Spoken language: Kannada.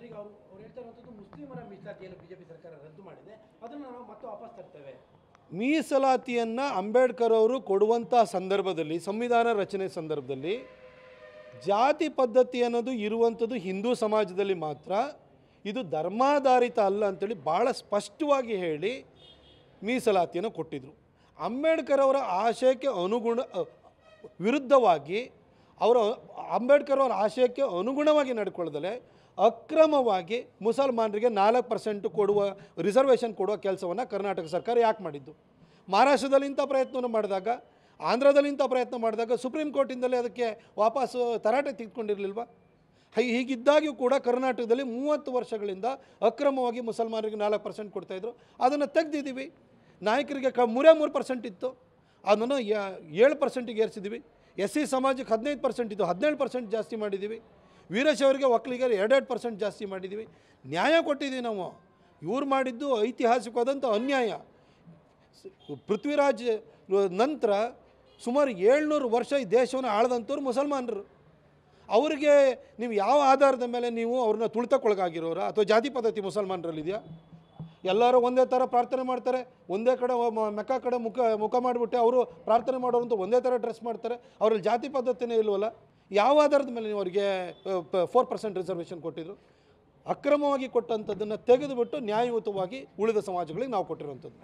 ಸರ್ ಈಗ ಅವ್ರು ಅವ್ರು ಮೀಸಲಾತಿಯನ್ನು ಬಿಜೆಪಿ ಸರ್ಕಾರ ರದ್ದು ಮಾಡಿದೆ ಅದನ್ನು ನಾವು ಮತ್ತೆ ವಾಪಸ್ ತರ್ತೇವೆ ಮೀಸಲಾತಿಯನ್ನು ಅಂಬೇಡ್ಕರ್ ಅವರು ಕೊಡುವಂಥ ಸಂದರ್ಭದಲ್ಲಿ ಸಂವಿಧಾನ ರಚನೆ ಸಂದರ್ಭದಲ್ಲಿ ಜಾತಿ ಪದ್ಧತಿ ಅನ್ನೋದು ಇರುವಂಥದ್ದು ಹಿಂದೂ ಸಮಾಜದಲ್ಲಿ ಮಾತ್ರ ಇದು ಧರ್ಮಾಧಾರಿತ ಅಲ್ಲ ಅಂತೇಳಿ ಭಾಳ ಸ್ಪಷ್ಟವಾಗಿ ಹೇಳಿ ಮೀಸಲಾತಿಯನ್ನು ಕೊಟ್ಟಿದ್ರು ಅಂಬೇಡ್ಕರ್ ಅವರ ಆಶಯಕ್ಕೆ ಅನುಗುಣ ವಿರುದ್ಧವಾಗಿ ಅವರ ಅಂಬೇಡ್ಕರ್ ಅವರ ಆಶಯಕ್ಕೆ ಅನುಗುಣವಾಗಿ ನಡ್ಕೊಳ್ಳದಲೇ ಅಕ್ರಮವಾಗಿ ಮುಸಲ್ಮಾನರಿಗೆ ನಾಲ್ಕು ಪರ್ಸೆಂಟ್ ಕೊಡುವ ರಿಸರ್ವೇಷನ್ ಕೊಡುವ ಕೆಲಸವನ್ನು ಕರ್ನಾಟಕ ಸರ್ಕಾರ ಯಾಕೆ ಮಾಡಿದ್ದು ಮಹಾರಾಷ್ಟ್ರದಲ್ಲಿ ಇಂಥ ಪ್ರಯತ್ನವನ್ನು ಮಾಡಿದಾಗ ಆಂಧ್ರದಲ್ಲಿ ಇಂಥ ಪ್ರಯತ್ನ ಮಾಡಿದಾಗ ಸುಪ್ರೀಂ ಕೋರ್ಟಿಂದಲೇ ಅದಕ್ಕೆ ವಾಪಸ್ಸು ತರಾಟೆ ಹೈ ಹೀಗಿದ್ದಾಗಿಯೂ ಕೂಡ ಕರ್ನಾಟಕದಲ್ಲಿ ಮೂವತ್ತು ವರ್ಷಗಳಿಂದ ಅಕ್ರಮವಾಗಿ ಮುಸಲ್ಮಾನರಿಗೆ ನಾಲ್ಕು ಪರ್ಸೆಂಟ್ ಕೊಡ್ತಾಯಿದ್ರು ಅದನ್ನು ತೆಗೆದಿದ್ದೀವಿ ನಾಯಕರಿಗೆ ಕ ಮೂರೇ ಮೂರು ಪರ್ಸೆಂಟ್ ಇತ್ತು ಅದನ್ನು ಏಳು ಪರ್ಸೆಂಟಿಗೆ ಏರಿಸಿದ್ದೀವಿ ಎಸ್ ಸಿ ಸಮಾಜಕ್ಕೆ ಹದಿನೈದು ಪರ್ಸೆಂಟ್ ಇತ್ತು ಹದಿನೇಳು ಪರ್ಸೆಂಟ್ ಜಾಸ್ತಿ ಮಾಡಿದ್ದೀವಿ ವೀರೇಶ್ ಅವರಿಗೆ ಒಕ್ಕಲಿಗರು ಎರಡೆರಡು ಪರ್ಸೆಂಟ್ ಜಾಸ್ತಿ ಮಾಡಿದ್ದೀವಿ ನ್ಯಾಯ ಕೊಟ್ಟಿದ್ದೀವಿ ನಾವು ಇವ್ರು ಮಾಡಿದ್ದು ಐತಿಹಾಸಿಕವಾದಂಥ ಅನ್ಯಾಯ ಪೃಥ್ವಿರಾಜ್ ನಂತರ ಸುಮಾರು ಏಳ್ನೂರು ವರ್ಷ ಈ ದೇಶವನ್ನು ಆಳದಂಥವ್ರು ಮುಸಲ್ಮಾನರು ಅವರಿಗೆ ನೀವು ಯಾವ ಆಧಾರದ ಮೇಲೆ ನೀವು ಅವ್ರನ್ನ ತುಳಿತಕ್ಕೊಳಗಾಗಿರೋರ ಅಥವಾ ಜಾತಿ ಪದ್ಧತಿ ಮುಸಲ್ಮಾನರಲ್ಲಿದೆಯಾ ಎಲ್ಲರೂ ಒಂದೇ ಥರ ಪ್ರಾರ್ಥನೆ ಮಾಡ್ತಾರೆ ಒಂದೇ ಕಡೆ ಮೆಕ್ಕ ಕಡೆ ಮುಖ ಮುಖ ಮಾಡಿಬಿಟ್ಟು ಅವರು ಪ್ರಾರ್ಥನೆ ಮಾಡೋರು ಅಂತ ಒಂದೇ ಥರ ಡ್ರೆಸ್ ಮಾಡ್ತಾರೆ ಅವರಲ್ಲಿ ಜಾತಿ ಪದ್ಧತಿನೇ ಇಲ್ವಲ್ಲ ಯಾವ ಆಧಾರದ ಮೇಲೆ ನೀವು ಅವರಿಗೆ ಫೋರ್ ಪರ್ಸೆಂಟ್ ರಿಸರ್ವೇಷನ್ ಕೊಟ್ಟಿದ್ರು ಅಕ್ರಮವಾಗಿ ಕೊಟ್ಟಂಥದ್ದನ್ನು ತೆಗೆದುಬಿಟ್ಟು ನ್ಯಾಯಯುತವಾಗಿ ಉಳಿದ ಸಮಾಜಗಳಿಗೆ ನಾವು ಕೊಟ್ಟಿರುವಂಥದ್ದು